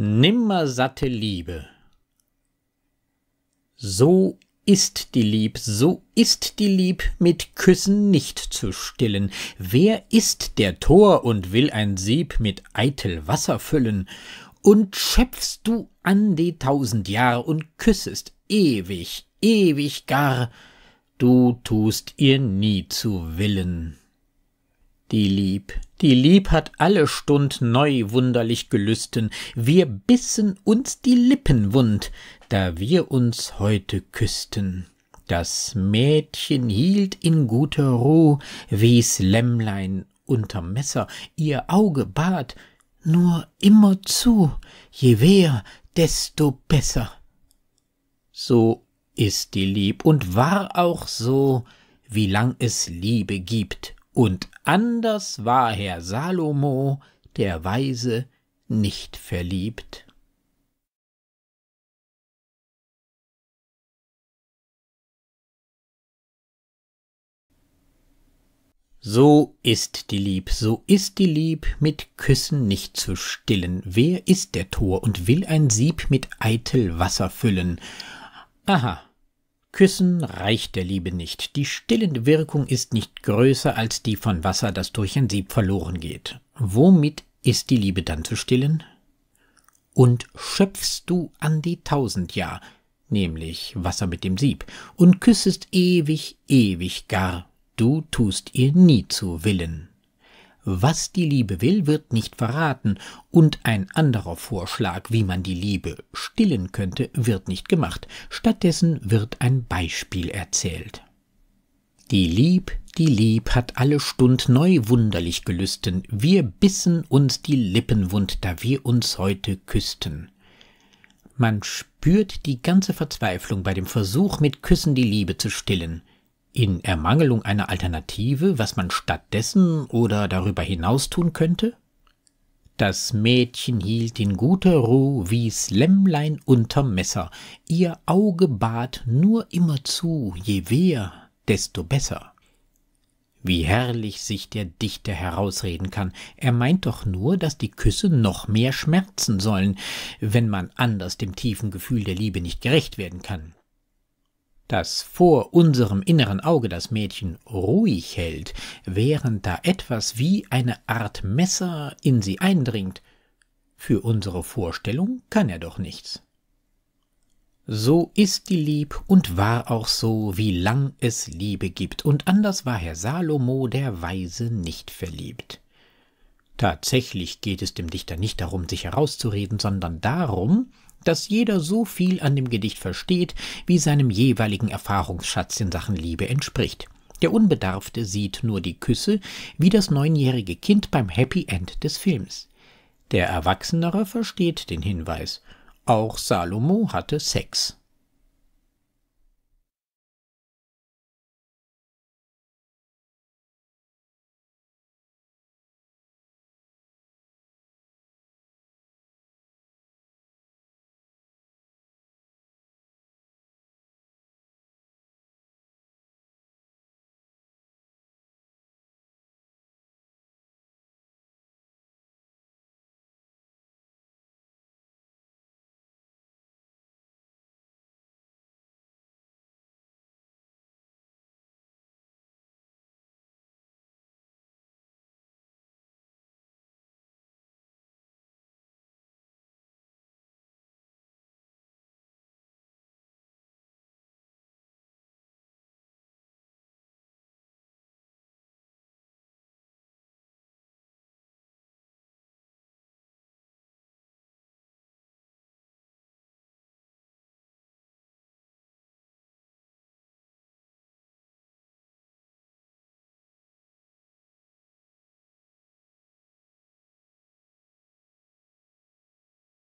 nimmersatte Liebe. So ist die Lieb, so ist die Lieb mit Küssen nicht zu stillen. Wer ist der Tor und will ein Sieb mit eitel Wasser füllen? Und schöpfst du an die tausend Jahr und küssest ewig, ewig gar, du tust ihr nie zu willen. Die Lieb die Lieb hat alle Stund neu wunderlich gelüsten, wir bissen uns die Lippen wund, da wir uns heute küssten. Das Mädchen hielt in guter Ruh, wie's Lämmlein unterm Messer, ihr Auge bat, nur immer zu, je wehr, desto besser. So ist die Lieb und war auch so, wie lang es Liebe gibt und anders war Herr Salomo, der Weise, nicht verliebt. So ist die Lieb, so ist die Lieb, mit Küssen nicht zu stillen. Wer ist der Tor und will ein Sieb mit eitel Wasser füllen? Aha, Küssen reicht der Liebe nicht. Die stillende Wirkung ist nicht größer als die von Wasser, das durch ein Sieb verloren geht. Womit ist die Liebe dann zu stillen? Und schöpfst du an die tausend Jahr, nämlich Wasser mit dem Sieb, und küssest ewig, ewig gar, du tust ihr nie zu Willen. Was die Liebe will, wird nicht verraten, und ein anderer Vorschlag, wie man die Liebe stillen könnte, wird nicht gemacht. Stattdessen wird ein Beispiel erzählt. Die Lieb, die Lieb hat alle Stund neu wunderlich gelüsten, wir bissen uns die Lippen wund, da wir uns heute küssten. Man spürt die ganze Verzweiflung bei dem Versuch, mit Küssen die Liebe zu stillen. In Ermangelung einer Alternative, was man stattdessen oder darüber hinaus tun könnte? Das Mädchen hielt in guter Ruhe wie Slämmlein unterm Messer, ihr Auge bat nur immer zu, je weher, desto besser. Wie herrlich sich der Dichter herausreden kann. Er meint doch nur, dass die Küsse noch mehr schmerzen sollen, wenn man anders dem tiefen Gefühl der Liebe nicht gerecht werden kann das vor unserem inneren Auge das Mädchen ruhig hält, während da etwas wie eine Art Messer in sie eindringt, für unsere Vorstellung kann er doch nichts. So ist die lieb und war auch so, wie lang es Liebe gibt, und anders war Herr Salomo der Weise nicht verliebt. Tatsächlich geht es dem Dichter nicht darum, sich herauszureden, sondern darum, dass jeder so viel an dem Gedicht versteht, wie seinem jeweiligen Erfahrungsschatz in Sachen Liebe entspricht. Der Unbedarfte sieht nur die Küsse, wie das neunjährige Kind beim Happy End des Films. Der Erwachsenere versteht den Hinweis. Auch Salomo hatte Sex.